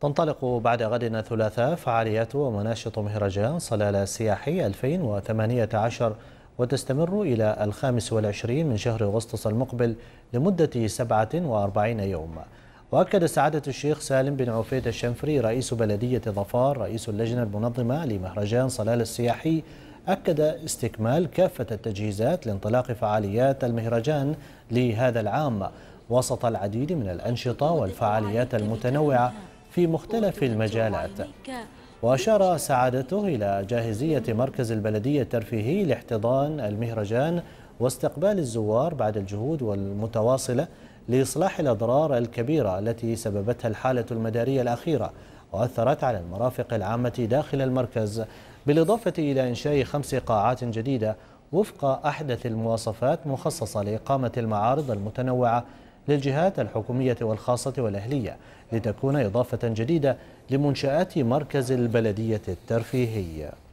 تنطلق بعد غد الثلاثاء فعاليات ومناشط مهرجان صلالة السياحي 2018 وتستمر إلى الخامس والعشرين من شهر أغسطس المقبل لمدة 47 يوم وأكد سعادة الشيخ سالم بن عفيد الشنفري رئيس بلدية ظفار رئيس اللجنة المنظمة لمهرجان صلالة السياحي أكد استكمال كافة التجهيزات لانطلاق فعاليات المهرجان لهذا العام وسط العديد من الأنشطة والفعاليات المتنوعة في مختلف المجالات وأشار سعادته إلى جاهزية مركز البلدية الترفيهي لاحتضان المهرجان واستقبال الزوار بعد الجهود والمتواصلة لإصلاح الأضرار الكبيرة التي سببتها الحالة المدارية الأخيرة وأثرت على المرافق العامة داخل المركز بالإضافة إلى إنشاء خمس قاعات جديدة وفق أحدث المواصفات مخصصة لإقامة المعارض المتنوعة للجهات الحكومية والخاصة والأهلية لتكون إضافة جديدة لمنشآت مركز البلدية الترفيهية